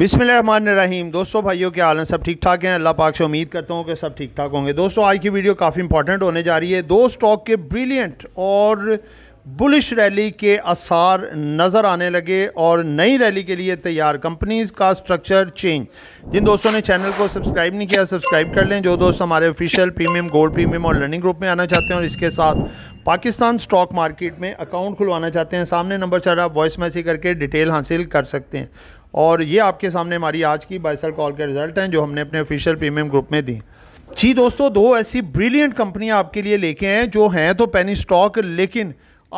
बिसमीम दोस्तों भाइयों के हैं सब ठीक ठाक हैं अल्लाह पाक से उम्मीद करता हूँ कि सब ठीक ठाक होंगे दोस्तों आज की वीडियो काफ़ी इंपॉर्टेंट होने जा रही है दो स्टॉक के ब्रिलियंट और बुलिश रैली के आसार नज़र आने लगे और नई रैली के लिए तैयार कंपनीज का स्ट्रक्चर चेंज जिन दोस्तों ने चैनल को सब्सक्राइब नहीं किया सब्सक्राइब कर लें जो दोस्त हमारे ऑफिशियल प्रीमियम गोल्ड प्रीमियम और लर्निंग ग्रुप में आना चाहते हैं और इसके साथ पाकिस्तान स्टॉक मार्केट में अकाउंट खुलवाना चाहते हैं सामने नंबर चल रहा वॉइस मैसेज करके डिटेल हासिल कर सकते हैं और ये आपके सामने हमारी आज की बाइसल कॉल के रिजल्ट हैं जो हमने अपने ऑफिशियल प्रीमियम ग्रुप में दी जी दोस्तों दो ऐसी ब्रिलियंट कंपनियां आपके लिए लेके हैं जो हैं तो पेनी स्टॉक लेकिन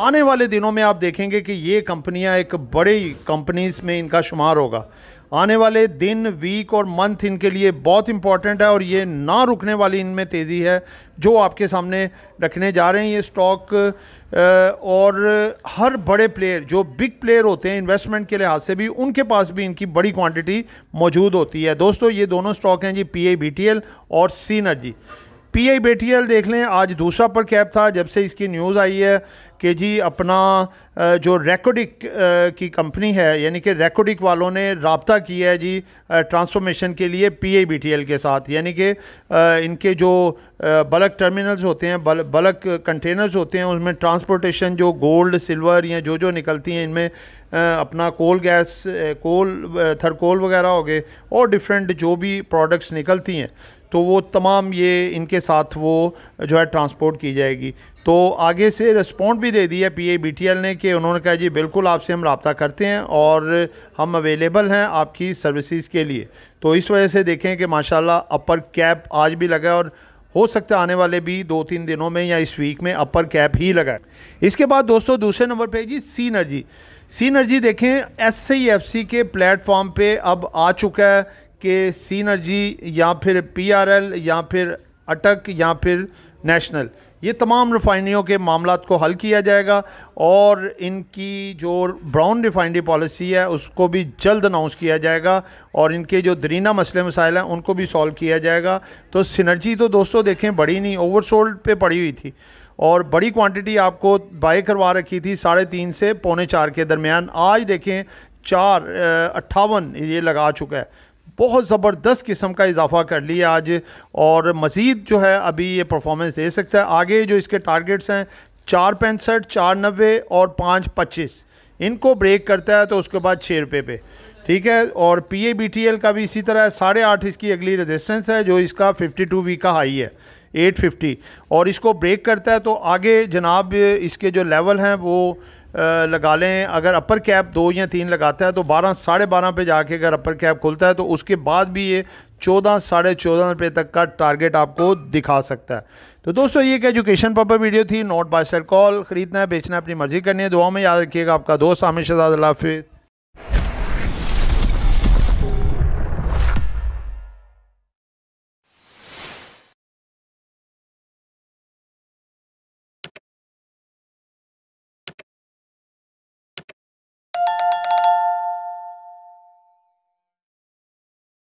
आने वाले दिनों में आप देखेंगे कि ये कंपनियां एक बड़ी कंपनीज में इनका शुमार होगा आने वाले दिन वीक और मंथ इनके लिए बहुत इंपॉर्टेंट है और ये ना रुकने वाली इनमें तेज़ी है जो आपके सामने रखने जा रहे हैं ये स्टॉक और हर बड़े प्लेयर जो बिग प्लेयर होते हैं इन्वेस्टमेंट के लिहाज से भी उनके पास भी इनकी बड़ी क्वांटिटी मौजूद होती है दोस्तों ये दोनों स्टॉक हैं जी P I B T L और synergy P I B T L देख लें आज दूसरा पर कैप था जब से इसकी न्यूज़ आई है कि जी अपना जो रेकोडिक की कंपनी है यानी कि रेकोडिक वालों ने रबता किया है जी ट्रांसफॉर्मेशन के लिए P A B T L के साथ यानी कि इनके जो बल्क टर्मिनल्स होते हैं बल, बल्क कंटेनर्स होते हैं उसमें ट्रांसपोर्टेशन जो गोल्ड सिल्वर या जो जो निकलती हैं इनमें अपना कोल गैस कोल थरकोल वगैरह हो गए और डिफरेंट जो भी प्रोडक्ट्स निकलती हैं तो वो तमाम ये इनके साथ वो जो है ट्रांसपोर्ट की जाएगी तो आगे से रिस्पॉन्ड भी दे दिया P A B T L ने कि उन्होंने कहा जी बिल्कुल आपसे हम रबता करते हैं और हम अवेलेबल हैं आपकी सर्विसज़ के लिए तो इस वजह से देखें कि माशाला अपर कैप आज भी लगा है और हो सकता है आने वाले भी दो तीन दिनों में या इस वीक में अपर कैप ही लगा है इसके बाद दोस्तों दूसरे नंबर पर जी सीनर्जी सीनर्जी देखें एस सी एफ सी के प्लेटफॉर्म पे अब आ चुका है कि सीनर्जी या फिर पीआरएल या फिर अटक या फिर नेशनल ये तमाम रिफाइनरियों के मामला को हल किया जाएगा और इनकी जो ब्राउन रिफाइनरी पॉलिसी है उसको भी जल्द अनाउंस किया जाएगा और इनके जो दरीना मसले मसाइल हैं उनको भी सॉल्व किया जाएगा तो सिनर्जी तो दोस्तों देखें बड़ी नहीं ओवरसोल्ड पे पड़ी हुई थी और बड़ी क्वांटिटी आपको बाय करवा रखी थी साढ़े तीन से पौने चार के दरमियान आज देखें चार अट्ठावन ये लगा चुका है बहुत ज़बरदस्त किस्म का इजाफा कर लिया आज और मज़ीद जो है अभी ये परफॉर्मेंस दे सकता है आगे जो इसके टारगेट्स हैं चार पैंसठ चार नब्बे और पाँच पच्चीस इनको ब्रेक करता है तो उसके बाद छः रुपये पे ठीक है और P A B T L का भी इसी तरह साढ़े आठ इसकी अगली रजिस्टेंस है जो इसका फिफ्टी टू वी का हाई है एट फिफ्टी और इसको ब्रेक करता है तो आगे जनाब इसके जो लेवल हैं वो लगा लें अगर अपर कैप दो या तीन लगाता है तो बारह साढ़े बारह पे जाके अगर अपर कैप खुलता है तो उसके बाद भी ये चौदह साढ़े चौदह रुपये तक का टारगेट आपको दिखा सकता है तो दोस्तों ये एक एजुकेशन पर्पज वीडियो थी नोट बाय सर कॉल ख़रीदना है बेचना है अपनी मर्ज़ी करनी है दुआ में याद रखिएगा आपका दोस्त हमेशा हाफिज़